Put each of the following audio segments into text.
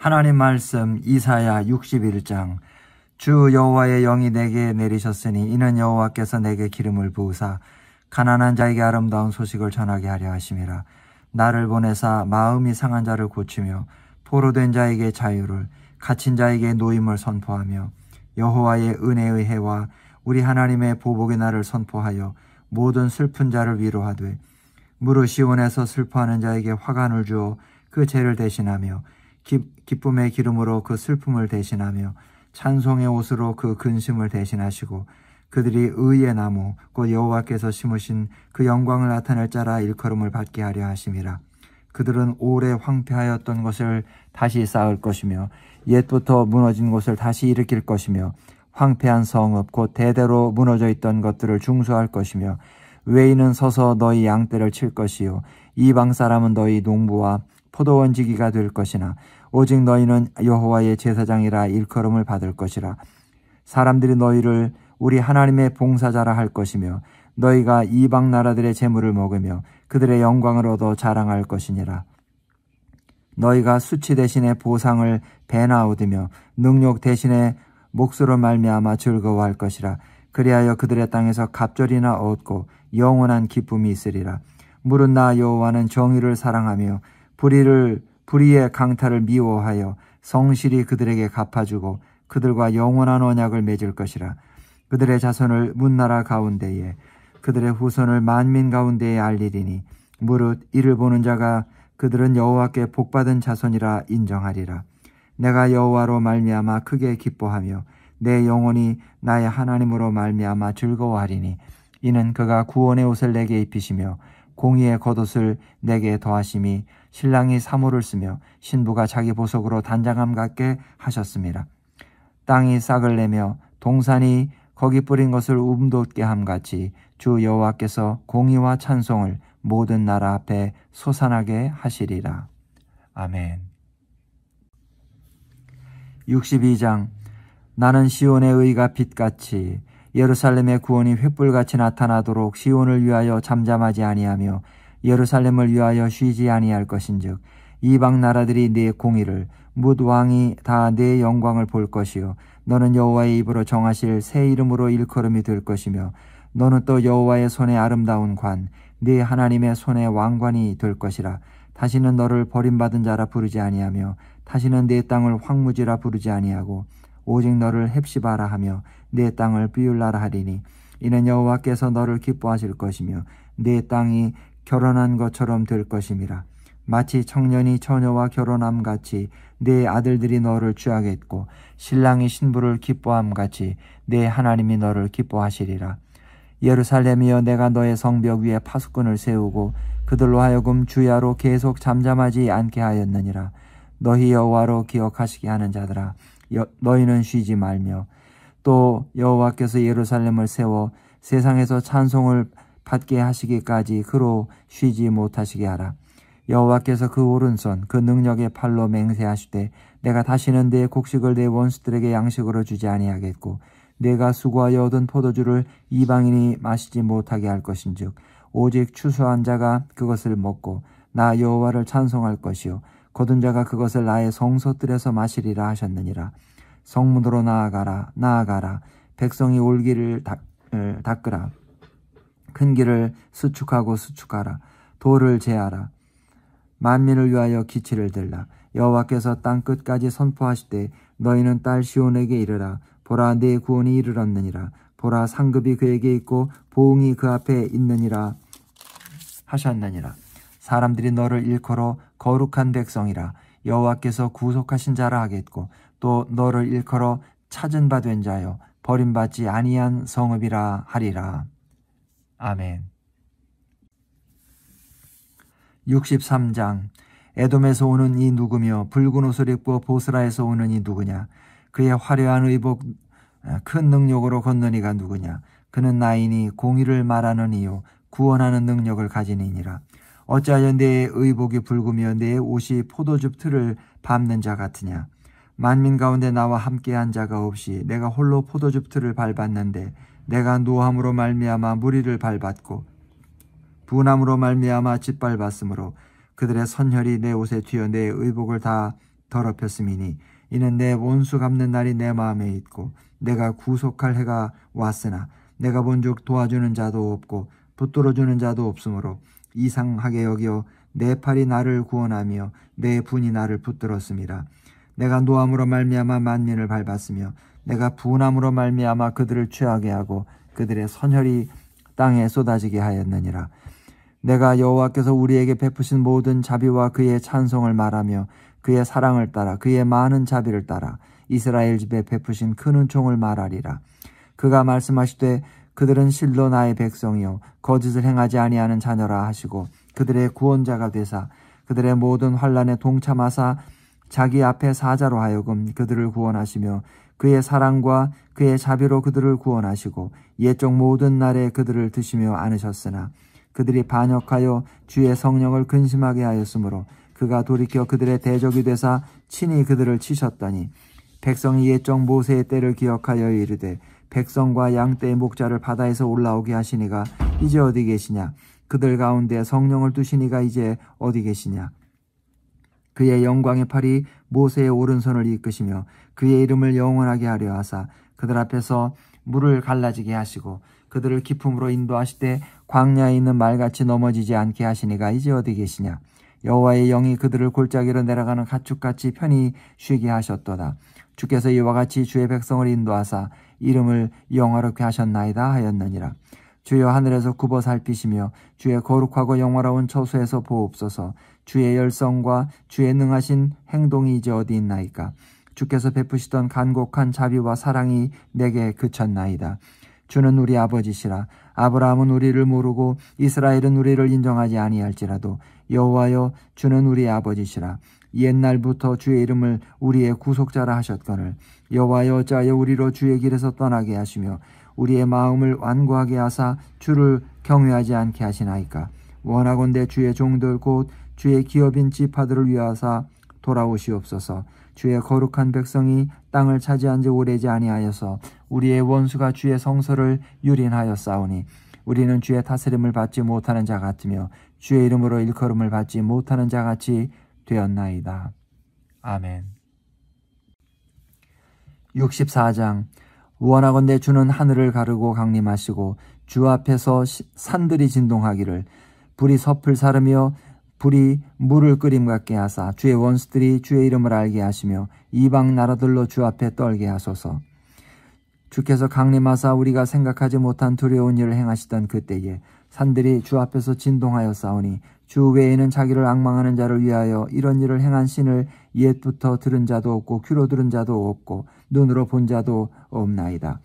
하나님 말씀 이사야 61장 주 여호와의 영이 내게 내리셨으니 이는 여호와께서 내게 기름을 부으사 가난한 자에게 아름다운 소식을 전하게 하려 하심이라 나를 보내사 마음이 상한 자를 고치며 포로된 자에게 자유를 갇힌 자에게 노임을 선포하며 여호와의 은혜의 해와 우리 하나님의 보복의 날을 선포하여 모든 슬픈 자를 위로하되 무르시온에서 슬퍼하는 자에게 화관을 주어 그 죄를 대신하며 기, 기쁨의 기름으로 그 슬픔을 대신하며 찬송의 옷으로 그 근심을 대신하시고 그들이 의의 나무 곧 여호와께서 심으신 그 영광을 나타낼 자라 일컬음을 받게 하려 하심이라 그들은 오래 황폐하였던 것을 다시 쌓을 것이며 옛부터 무너진 곳을 다시 일으킬 것이며 황폐한 성읍 곧 대대로 무너져 있던 것들을 중수할 것이며 외인은 서서 너희 양떼를 칠 것이요 이방 사람은 너희 농부와 포도원 지기가 될 것이나 오직 너희는 여호와의 제사장이라 일컬음을 받을 것이라 사람들이 너희를 우리 하나님의 봉사자라 할 것이며 너희가 이방 나라들의 재물을 먹으며 그들의 영광을 얻어 자랑할 것이니라 너희가 수치 대신에 보상을 배나 얻으며 능력 대신에 목수로 말미암아 즐거워할 것이라 그리하여 그들의 땅에서 갑절이나 얻고 영원한 기쁨이 있으리라 무릇 나 여호와는 정의를 사랑하며 불의를 불의의 강탈을 미워하여 성실히 그들에게 갚아주고 그들과 영원한 언약을 맺을 것이라 그들의 자손을 문나라 가운데에 그들의 후손을 만민 가운데에 알리리니 무릇 이를 보는 자가 그들은 여호와께 복받은 자손이라 인정하리라 내가 여호와로 말미암아 크게 기뻐하며 내 영혼이 나의 하나님으로 말미암아 즐거워하리니 이는 그가 구원의 옷을 내게 입히시며 공의의 겉옷을 내게 더하심이 신랑이 사물을 쓰며 신부가 자기 보석으로 단장함 같게 하셨습니다. 땅이 싹을 내며 동산이 거기 뿌린 것을 움돋게 함 같이 주 여호와께서 공의와 찬송을 모든 나라 앞에 소산하게 하시리라. 아멘. 62장 나는 시온의 의가 빛같이 예루살렘의 구원이 횃불같이 나타나도록 시온을 위하여 잠잠하지 아니하며 예루살렘을 위하여 쉬지 아니할 것인즉 이방 나라들이 네 공의를 무 왕이 다 네 영광을 볼 것이요 너는 여호와의 입으로 정하실 새 이름으로 일컬음이 될 것이며 너는 또 여호와의 손에 아름다운 관네 하나님의 손에 왕관이 될 것이라 다시는 너를 버림받은 자라 부르지 아니하며 다시는 네 땅을 황무지라 부르지 아니하고 오직 너를 헵시바라 하며 네 땅을 비울라라 하리니 이는 여호와께서 너를 기뻐하실 것이며 네 땅이 결혼한 것처럼 될 것임이라. 마치 청년이 처녀와 결혼함 같이 내 아들들이 너를 취하겠고 신랑이 신부를 기뻐함 같이 내 하나님이 너를 기뻐하시리라. 예루살렘이여 내가 너의 성벽 위에 파수꾼을 세우고 그들로 하여금 주야로 계속 잠잠하지 않게 하였느니라. 너희 여호와로 기억하시게 하는 자들아 여, 너희는 쉬지 말며 또 여호와께서 예루살렘을 세워 세상에서 찬송을 받게 하시기까지 그로 쉬지 못하시게 하라. 여호와께서 그 오른손 그 능력의 팔로 맹세하시되 내가 다시는 내 곡식을 내 원수들에게 양식으로 주지 아니하겠고 내가 수고하여 얻은 포도주를 이방인이 마시지 못하게 할 것인즉 오직 추수한 자가 그것을 먹고 나 여호와를 찬송할 것이요 거둔 자가 그것을 나의 성소뜰에서 마시리라 하셨느니라 성문으로 나아가라 나아가라 백성이 올기를 어, 닦으라 큰 길을 수축하고 수축하라 돌을 제하라 만민을 위하여 기치를 들라 여호와께서 땅 끝까지 선포하시되 너희는 딸 시온에게 이르라 보라 내 구원이 이르렀느니라 보라 상급이 그에게 있고 보응이 그 앞에 있느니라 하셨느니라 사람들이 너를 일컬어 거룩한 백성이라 여호와께서 구속하신 자라 하겠고 또 너를 일컬어 찾은 바 된 자여 버림받지 아니한 성읍이라 하리라. 아멘. 63장 에돔에서 오는 이 누구며 붉은 옷을 입고 보스라에서 오는 이 누구냐 그의 화려한 의복 아, 큰 능력으로 걷는 이가 누구냐 그는 나인이 공의를 말하는 이요 구원하는 능력을 가진 이니라 어찌하여 내 의복이 붉으며 내 옷이 포도즙 틀을 밟는 자 같으냐 만민 가운데 나와 함께한 자가 없이 내가 홀로 포도즙 틀을 밟았는데 내가 노함으로 말미암아 무리를 밟았고 분함으로 말미암아 짓밟았으므로 그들의 선혈이 내 옷에 튀어 내 의복을 다 더럽혔음이니 이는 내 원수 갚는 날이 내 마음에 있고 내가 구속할 해가 왔으나 내가 본즉 도와주는 자도 없고 붙들어 주는 자도 없으므로 이상하게 여겨 내 팔이 나를 구원하며 내 분이 나를 붙들었습니다 내가 노함으로 말미암아 만민을 밟았으며 내가 분함으로 말미암아 그들을 취하게 하고 그들의 선혈이 땅에 쏟아지게 하였느니라. 내가 여호와께서 우리에게 베푸신 모든 자비와 그의 찬송을 말하며 그의 사랑을 따라 그의 많은 자비를 따라 이스라엘 집에 베푸신 큰 은총을 말하리라. 그가 말씀하시되 그들은 실로 나의 백성이요 거짓을 행하지 아니하는 자녀라 하시고 그들의 구원자가 되사 그들의 모든 환란에 동참하사 자기 앞에 사자로 하여금 그들을 구원하시며 그의 사랑과 그의 자비로 그들을 구원하시고 옛적 모든 날에 그들을 드시며 안으셨으나 그들이 반역하여 주의 성령을 근심하게 하였으므로 그가 돌이켜 그들의 대적이 되사 친히 그들을 치셨더니 백성이 옛적 모세의 때를 기억하여 이르되 백성과 양떼의 목자를 바다에서 올라오게 하시니가 이제 어디 계시냐 그들 가운데 성령을 두시니가 이제 어디 계시냐 그의 영광의 팔이 모세의 오른손을 이끄시며 그의 이름을 영원하게 하려 하사 그들 앞에서 물을 갈라지게 하시고 그들을 기품으로 인도하시되 광야에 있는 말같이 넘어지지 않게 하시니가 이제 어디 계시냐 여호와의 영이 그들을 골짜기로 내려가는 가축같이 편히 쉬게 하셨도다 주께서 이와 같이 주의 백성을 인도하사 이름을 영화롭게 하셨나이다 하였느니라 주여 하늘에서 굽어 살피시며 주의 거룩하고 영화로운 처소에서 보옵소서 주의 열성과 주의 능하신 행동이 이제 어디 있나이까? 주께서 베푸시던 간곡한 자비와 사랑이 내게 그쳤나이다. 주는 우리 아버지시라 아브라함은 우리를 모르고 이스라엘은 우리를 인정하지 아니할지라도 여호와여 주는 우리 아버지시라 옛날부터 주의 이름을 우리의 구속자라 하셨거늘 여호와여 어찌여 우리로 주의 길에서 떠나게 하시며 우리의 마음을 완고하게 하사 주를 경외하지 않게 하시나이까 원하건대 주의 종들 곧 주의 기업인 지파들을 위하사 돌아오시옵소서. 주의 거룩한 백성이 땅을 차지한 지 오래지 아니하여서 우리의 원수가 주의 성서를 유린하여 싸우니 우리는 주의 다스림을 받지 못하는 자 같으며 주의 이름으로 일컬음을 받지 못하는 자 같이 되었나이다. 아멘. 64장 원하건대 주는 하늘을 가르고 강림하시고 주 앞에서 산들이 진동하기를 불이 섣불 사르며 불이 물을 끓임 같게 하사 주의 원수들이 주의 이름을 알게 하시며 이방 나라들로 주 앞에 떨게 하소서. 주께서 강림하사 우리가 생각하지 못한 두려운 일을 행하시던 그때에 산들이 주 앞에서 진동하여 싸우니 주 외에는 자기를 악망하는 자를 위하여 이런 일을 행한 신을 옛부터 들은 자도 없고 귀로 들은 자도 없고 눈으로 본 자도 없나이다.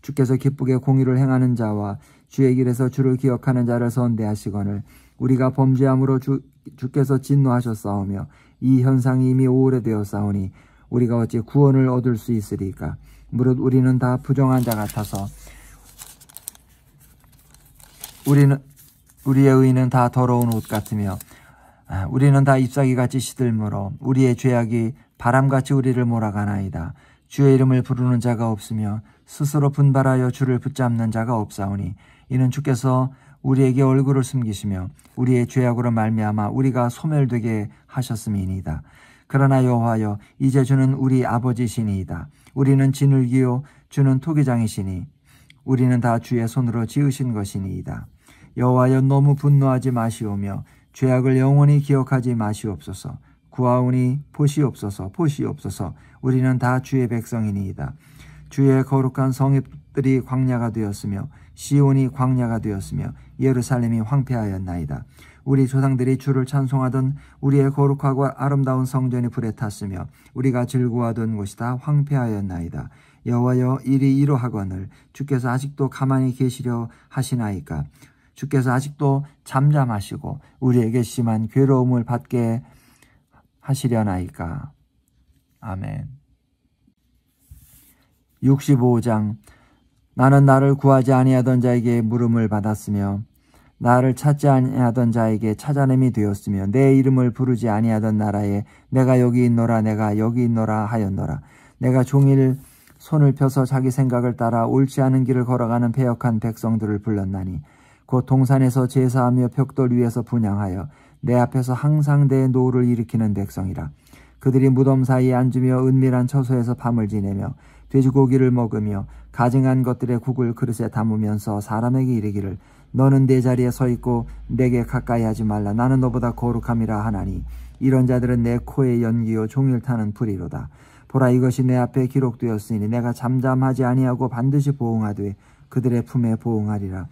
주께서 기쁘게 공의를 행하는 자와 주의 길에서 주를 기억하는 자를 선대하시거늘 우리가 범죄함으로 주, 주께서 진노하셨사오며 이 현상이 이미 오래되었사오니 우리가 어찌 구원을 얻을 수 있으리까 무릇 우리는 다 부정한 자 같아서 우리는 우리의 의는 다 더러운 옷 같으며 아, 우리는 다 잎사귀같이 시들므로 우리의 죄악이 바람같이 우리를 몰아가나이다. 주의 이름을 부르는 자가 없으며 스스로 분발하여 주를 붙잡는 자가 없사오니 이는 주께서 우리에게 얼굴을 숨기시며 우리의 죄악으로 말미암아 우리가 소멸되게 하셨음이니이다. 그러나 여호와여 이제 주는 우리 아버지시니이다. 우리는 진을기요 주는 토기장이시니 우리는 다 주의 손으로 지으신 것이니이다. 여호와여 너무 분노하지 마시오며 죄악을 영원히 기억하지 마시옵소서. 구하오니 보시옵소서 보시옵소서 우리는 다 주의 백성이니이다. 주의 거룩한 성에 들이 광야가 되었으며 시온이 광야가 되었으며 예루살렘이 황폐하였나이다. 우리 조상들이 주를 찬송하던 우리의 거룩하고 아름다운 성전이 불에 탔으며 우리가 즐거워하던 곳이 다 황폐하였나이다. 여호와여 일이 이러하거늘 주께서 아직도 가만히 계시려 하시나이까 주께서 아직도 잠잠하시고 우리에게 심한 괴로움을 받게 하시려나이까 아멘 65장 나는 나를 구하지 아니하던 자에게 물음을 받았으며 나를 찾지 아니하던 자에게 찾아냄이 되었으며 내 이름을 부르지 아니하던 나라에 내가 여기 있노라 내가 여기 있노라 하였노라 내가 종일 손을 펴서 자기 생각을 따라 옳지 않은 길을 걸어가는 폐역한 백성들을 불렀나니 곧 동산에서 제사하며 벽돌 위에서 분양하여 내 앞에서 항상 내 노를 일으키는 백성이라 그들이 무덤 사이에 앉으며 은밀한 처소에서 밤을 지내며 돼지고기를 먹으며 가증한 것들의 국을 그릇에 담으면서 사람에게 이르기를 너는 내 자리에 서 있고 내게 가까이 하지 말라 나는 너보다 거룩함이라 하나니 이런 자들은 내 코에 연기요 종일 타는 불이로다 보라 이것이 내 앞에 기록되었으니 내가 잠잠하지 아니하고 반드시 보응하되 그들의 품에 보응하리라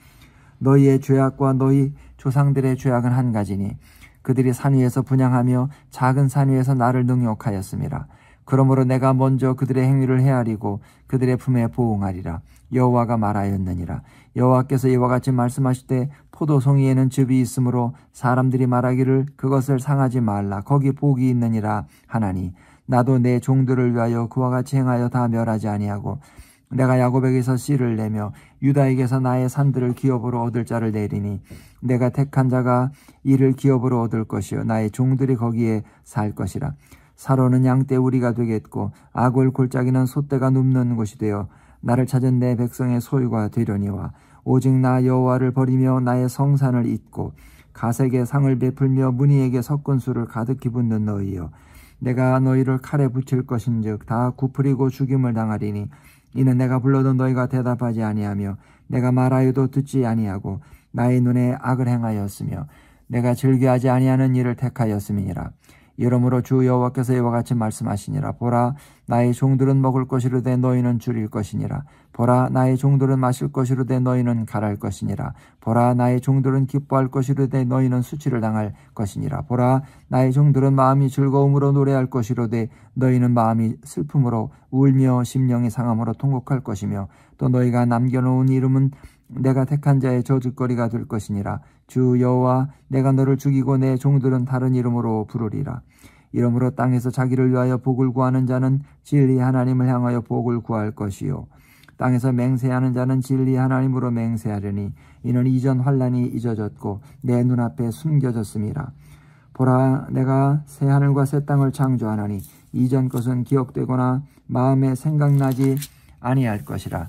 너희의 죄악과 너희 조상들의 죄악은 한 가지니 그들이 산 위에서 분양하며 작은 산 위에서 나를 능욕하였습니다. 그러므로 내가 먼저 그들의 행위를 헤아리고 그들의 품에 보응하리라. 여호와가 말하였느니라. 여호와께서 이와 같이 말씀하실 때 포도송이에는 즙이 있으므로 사람들이 말하기를 그것을 상하지 말라. 거기 복이 있느니라 하나니 나도 내 종들을 위하여 그와 같이 행하여 다 멸하지 아니하고 내가 야곱에게서 씨를 내며 유다에게서 나의 산들을 기업으로 얻을 자를 내리니 내가 택한 자가 이를 기업으로 얻을 것이요 나의 종들이 거기에 살 것이라 사로는 양떼우리가 되겠고 악을 골짜기는 소떼가 눕는 곳이 되어 나를 찾은 내 백성의 소유가 되려니와 오직 나 여호와를 버리며 나의 성산을 잊고 가색의 상을 베풀며 무늬에게 섞은 술을 가득히 붓는 너희여 내가 너희를 칼에 붙일 것인즉 다 구풀이고 죽임을 당하리니 이는 내가 불러도 너희가 대답하지 아니하며 내가 말하여도 듣지 아니하고 나의 눈에 악을 행하였으며 내가 즐겨하지 아니하는 일을 택하였음이니라 이러므로 주 여호와께서 이와 같이 말씀하시니라 보라 나의 종들은 먹을 것이로되 너희는 줄일 것이니라 보라 나의 종들은 마실 것이로되 너희는 가랄 것이니라 보라 나의 종들은 기뻐할 것이로되 너희는 수치를 당할 것이니라 보라 나의 종들은 마음이 즐거움으로 노래할 것이로되 너희는 마음이 슬픔으로 울며 심령이 상함으로 통곡할 것이며 또 너희가 남겨놓은 이름은 내가 택한 자의 저주거리가 될 것이니라 주 여호와 내가 너를 죽이고 내 종들은 다른 이름으로 부르리라 이러므로 땅에서 자기를 위하여 복을 구하는 자는 진리 하나님을 향하여 복을 구할 것이요 땅에서 맹세하는 자는 진리 하나님으로 맹세하려니 이는 이전 환란이 잊어졌고 내 눈앞에 숨겨졌음이라 보라 내가 새 하늘과 새 땅을 창조하나니 이전 것은 기억되거나 마음에 생각나지 아니할 것이라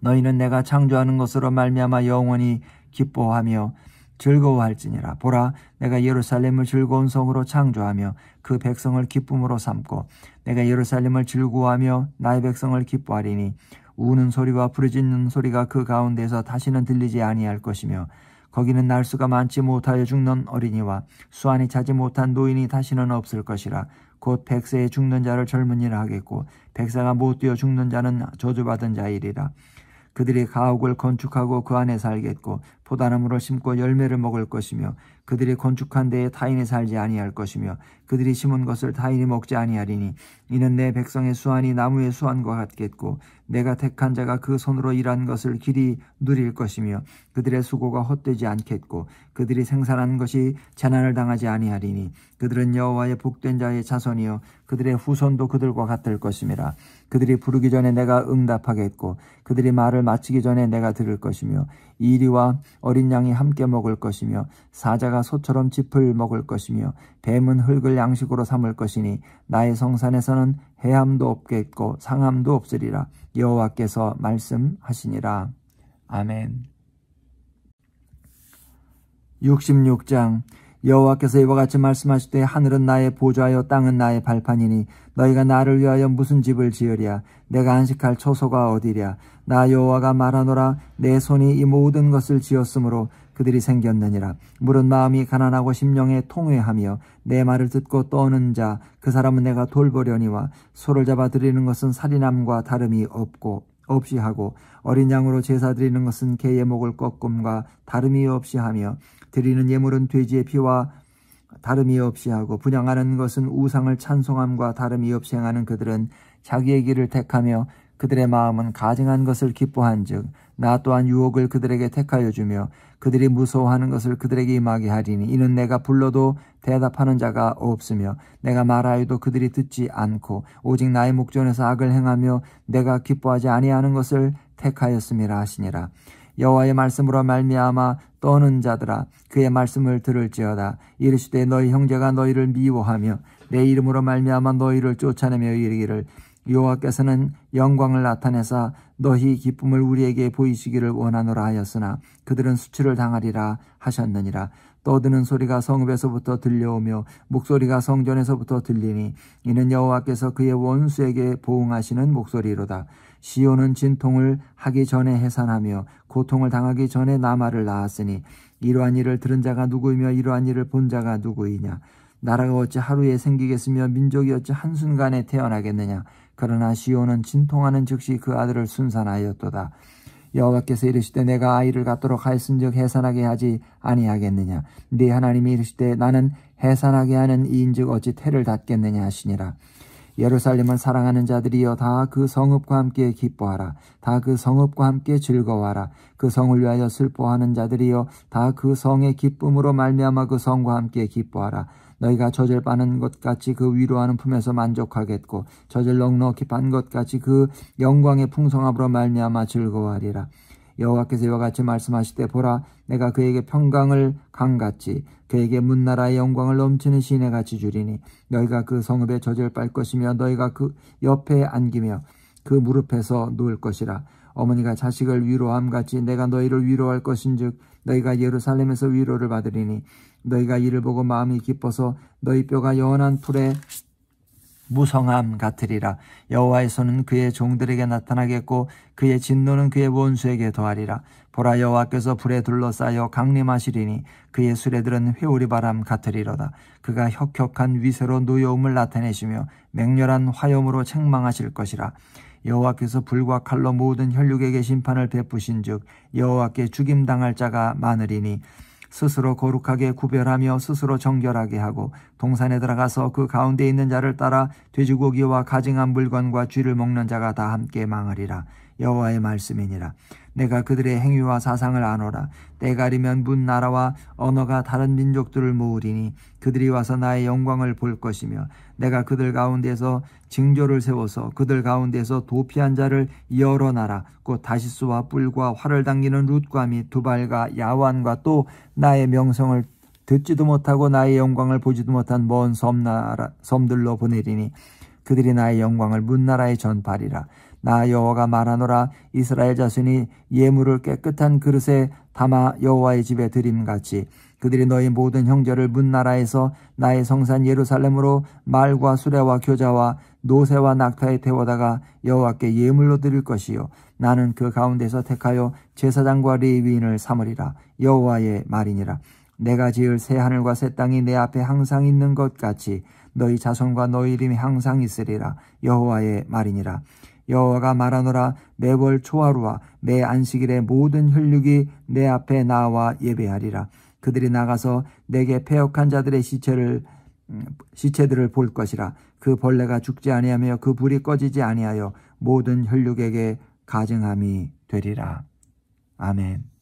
너희는 내가 창조하는 것으로 말미암아 영원히 기뻐하며 즐거워할지니라 보라 내가 예루살렘을 즐거운 성으로 창조하며 그 백성을 기쁨으로 삼고 내가 예루살렘을 즐거워하며 나의 백성을 기뻐하리니 우는 소리와 부르짖는 소리가 그 가운데서 다시는 들리지 아니할 것이며 거기는 날수가 많지 못하여 죽는 어린이와 수완이 차지 못한 노인이 다시는 없을 것이라 곧 백세에 죽는 자를 젊은이라 하겠고 백사가 못 뛰어 죽는 자는 저주받은 자이리라 그들이 가옥을 건축하고 그 안에 살겠고 포도나무를 심고 열매를 먹을 것이며 그들이 건축한 데에 타인이 살지 아니할 것이며 그들이 심은 것을 타인이 먹지 아니하리니 이는 내 백성의 수완이 나무의 수완과 같겠고 내가 택한 자가 그 손으로 일한 것을 길이 누릴 것이며 그들의 수고가 헛되지 않겠고 그들이 생산한 것이 재난을 당하지 아니하리니 그들은 여호와의 복된 자의 자손이요 그들의 후손도 그들과 같을 것이이라 그들이 부르기 전에 내가 응답하겠고 그들이 말을 마치기 전에 내가 들을 것이며 이리와 어린 양이 함께 먹을 것이며 사자가 소처럼 짚을 먹을 것이며 뱀은 흙을 양식으로 삼을 것이니 나의 성산에서는 해암도 없겠고 상암도 없으리라 여호와께서 말씀하시니라. 아멘. 66장 여호와께서 이와 같이 말씀하실 때 하늘은 나의 보좌여 땅은 나의 발판이니 너희가 나를 위하여 무슨 집을 지으랴 내가 안식할 초소가 어디랴 나 여호와가 말하노라 내 손이 이 모든 것을 지었으므로 그들이 생겼느니라 물은 마음이 가난하고 심령에 통회하며 내 말을 듣고 떠는 자 그 사람은 내가 돌보려니와 소를 잡아 드리는 것은 살인함과 다름이 없고 없이 하고 어린 양으로 제사 드리는 것은 개의 목을 꺾음과 다름이 없이 하며 드리는 예물은 돼지의 피와 다름이 없이 하고 분양하는 것은 우상을 찬송함과 다름이 없이 행하는 그들은 자기의 길을 택하며 그들의 마음은 가증한 것을 기뻐한즉 나 또한 유혹을 그들에게 택하여 주며 그들이 무서워하는 것을 그들에게 임하게 하리니 이는 내가 불러도 대답하는 자가 없으며 내가 말하여도 그들이 듣지 않고 오직 나의 목전에서 악을 행하며 내가 기뻐하지 아니하는 것을 택하였음이라 하시니라 여호와의 말씀으로 말미암아 떠는 자들아 그의 말씀을 들을지어다 이르시되 너희 형제가 너희를 미워하며 내 이름으로 말미암아 너희를 쫓아내며 이르기를 여호와께서는 영광을 나타내사 너희 기쁨을 우리에게 보이시기를 원하노라 하였으나 그들은 수치를 당하리라 하셨느니라 떠드는 소리가 성읍에서부터 들려오며 목소리가 성전에서부터 들리니 이는 여호와께서 그의 원수에게 보응하시는 목소리로다 시온은 진통을 하기 전에 해산하며 고통을 당하기 전에 나마를 낳았으니 이러한 일을 들은 자가 누구이며 이러한 일을 본 자가 누구이냐 나라가 어찌 하루에 생기겠으며 민족이 어찌 한순간에 태어나겠느냐 그러나 시온은 진통하는 즉시 그 아들을 순산하였도다 여호와께서 이르시되 내가 아이를 갖도록 하였은즉 해산하게 하지 아니하겠느냐 네 하나님이 이르시되 나는 해산하게 하는 이인즉 어찌 태를 닫겠느냐 하시니라 예루살렘을 사랑하는 자들이여 다 그 성읍과 함께 기뻐하라 다 그 성읍과 함께 즐거워하라 그 성을 위하여 슬퍼하는 자들이여 다 그 성의 기쁨으로 말미암아 그 성과 함께 기뻐하라 너희가 저절 빠는 것 같이 그 위로하는 품에서 만족하겠고 저절 넉넉히 빤것 같이 그 영광의 풍성함으로 말미암아 즐거워하리라 여호와께서 이와 같이 말씀하실 때 보라 내가 그에게 평강을 강같이 그에게 문나라의 영광을 넘치는 시인의 같이 주리니 너희가 그 성읍에 젖을 빨 것이며 너희가 그 옆에 안기며 그 무릎에서 누울 것이라 어머니가 자식을 위로함 같이 내가 너희를 위로할 것인즉 너희가 예루살렘에서 위로를 받으리니 너희가 이를 보고 마음이 기뻐서 너희 뼈가 영원한 풀에 무성함 같으리라 여호와의 손은 그의 종들에게 나타나겠고 그의 진노는 그의 원수에게 더하리라 보라 여호와께서 불에 둘러싸여 강림하시리니 그의 수레들은 회오리 바람 같으리로다 그가 혁혁한 위세로 노여움을 나타내시며 맹렬한 화염으로 책망하실 것이라 여호와께서 불과 칼로 모든 혈육에게 심판을 베푸신즉 여호와께 죽임당할 자가 많으리니 스스로 거룩하게 구별하며 스스로 정결하게 하고 동산에 들어가서 그 가운데 있는 자를 따라 돼지고기와 가증한 물건과 쥐를 먹는 자가 다 함께 망하리라 여호와의 말씀이니라 내가 그들의 행위와 사상을 아노라 때가 리면 문 나라와 언어가 다른 민족들을 모으리니 그들이 와서 나의 영광을 볼 것이며 내가 그들 가운데서 징조를 세워서 그들 가운데서 도피한 자를 열어놔라곧 다시스와 뿔과 활을 당기는 룻과 및 두발과 야완과 또 나의 명성을 듣지도 못하고 나의 영광을 보지도 못한 먼 섬나라 섬들로 보내리니 그들이 나의 영광을 문나라에 전파리라 나 여호와가 말하노라 이스라엘 자손이 예물을 깨끗한 그릇에 담아 여호와의 집에 드림같이 그들이 너희 모든 형제를 문나라에서 나의 성산 예루살렘으로 말과 수레와 교자와 노새와 낙타에 태워다가 여호와께 예물로 드릴 것이요 나는 그 가운데서 택하여 제사장과 레위인을 삼으리라 여호와의 말이니라 내가 지을 새 하늘과 새 땅이 내 앞에 항상 있는 것 같이 너희 자손과 너희 이름이 항상 있으리라 여호와의 말이니라 여호와가 말하노라 매월 초하루와 매안식일에 모든 혈육이 내 앞에 나와 예배하리라 그들이 나가서 내게 폐역한 자들의 시체를 음, 시체들을 볼 것이라 그 벌레가 죽지 아니하며 그 불이 꺼지지 아니하여 모든 혈육에게 가증함이 되리라. 아멘.